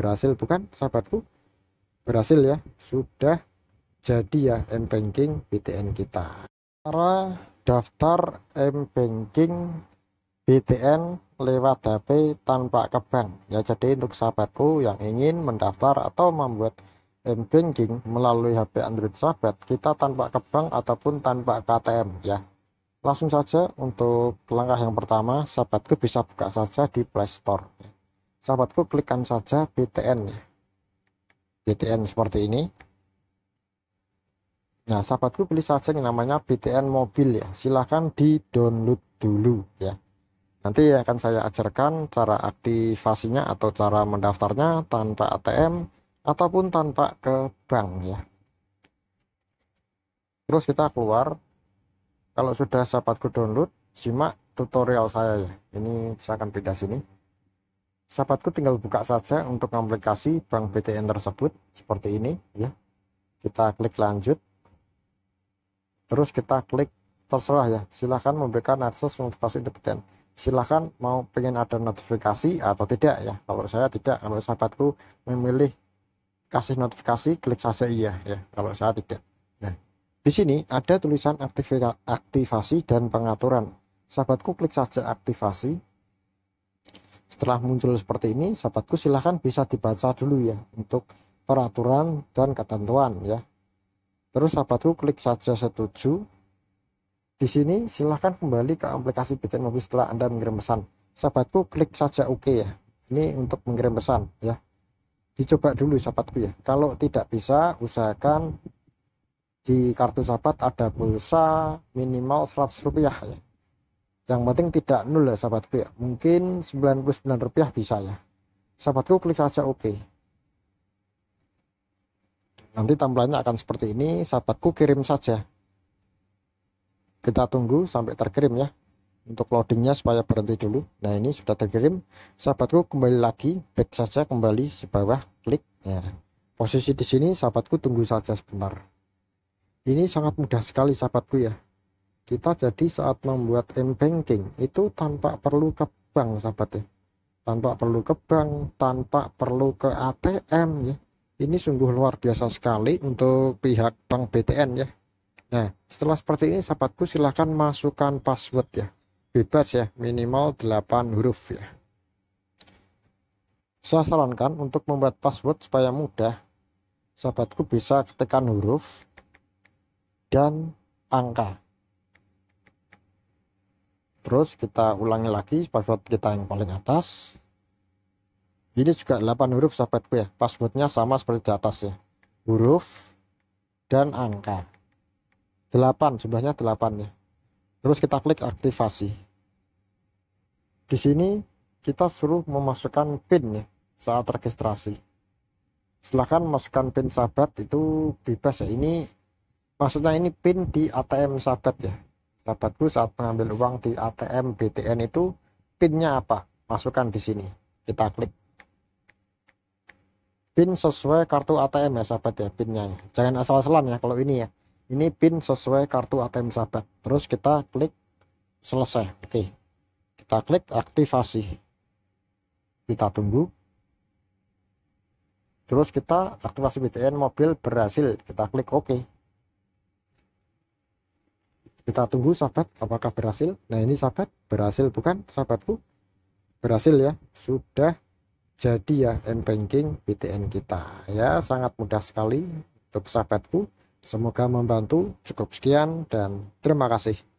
berhasil bukan sahabatku berhasil ya sudah jadi ya m-banking BTN kita cara daftar m-banking BTN lewat HP tanpa ke bank ya jadi untuk sahabatku yang ingin mendaftar atau membuat m-banking melalui HP Android sahabat kita tanpa ke bank ataupun tanpa KTM ya langsung saja untuk langkah yang pertama sahabatku bisa buka saja di Play Store sahabatku klikkan saja BTN BTN seperti ini nah sahabatku pilih saja yang namanya BTN mobil ya silahkan di download dulu ya nanti akan saya ajarkan cara aktivasinya atau cara mendaftarnya tanpa ATM ataupun tanpa ke bank ya terus kita keluar kalau sudah sahabatku download simak tutorial saya ya ini saya akan pindah sini sahabatku tinggal buka saja untuk aplikasi bank BTN tersebut seperti ini ya kita klik lanjut terus kita klik terserah ya silahkan memberikan akses notifikasi untuk BTN silahkan mau pengen ada notifikasi atau tidak ya kalau saya tidak kalau sahabatku memilih kasih notifikasi klik saja iya ya kalau saya tidak nah di sini ada tulisan aktivasi dan pengaturan sahabatku klik saja aktivasi setelah muncul seperti ini, sahabatku silahkan bisa dibaca dulu ya untuk peraturan dan ketentuan ya. Terus sahabatku klik saja setuju. Di sini silahkan kembali ke aplikasi BTN Mobil setelah Anda mengirim pesan. Sahabatku klik saja oke OK, ya. Ini untuk mengirim pesan ya. Dicoba dulu sahabatku ya. Kalau tidak bisa usahakan di kartu sahabat ada pulsa minimal 100 rupiah ya yang penting tidak nol ya, sahabatku ya mungkin 99 rupiah bisa ya sahabatku klik saja oke okay. nanti tampilannya akan seperti ini sahabatku kirim saja kita tunggu sampai terkirim ya untuk loadingnya supaya berhenti dulu nah ini sudah terkirim sahabatku kembali lagi back saja kembali di bawah klik ya. posisi di sini sahabatku tunggu saja sebentar ini sangat mudah sekali sahabatku ya kita jadi saat membuat m-banking itu tanpa perlu ke bank sahabat ya tanpa perlu ke bank tanpa perlu ke ATM ya ini sungguh luar biasa sekali untuk pihak bank BTN ya nah setelah seperti ini sahabatku silahkan masukkan password ya bebas ya minimal 8 huruf ya saya sarankan untuk membuat password supaya mudah sahabatku bisa ketikkan huruf dan angka terus kita ulangi lagi password kita yang paling atas ini juga 8 huruf sahabatku ya passwordnya sama seperti di atas ya huruf dan angka 8 jumlahnya 8 ya terus kita klik aktivasi di sini kita suruh memasukkan pin ya saat registrasi silahkan masukkan pin sahabat itu bebas ya ini maksudnya ini pin di ATM sahabat ya Sahabatku saat mengambil uang di ATM BTN itu PIN-nya apa? Masukkan di sini. Kita klik. PIN sesuai kartu ATM ya sahabat ya PIN-nya. Ya. Jangan asal-asalan ya kalau ini ya. Ini PIN sesuai kartu ATM sahabat. Terus kita klik selesai. Oke. Kita klik aktivasi. Kita tunggu. Terus kita aktifasi BTN mobil berhasil. Kita klik oke. OK kita tunggu sahabat apakah berhasil nah ini sahabat berhasil bukan sahabatku berhasil ya sudah jadi ya m banking BTN kita ya sangat mudah sekali untuk sahabatku semoga membantu cukup sekian dan terima kasih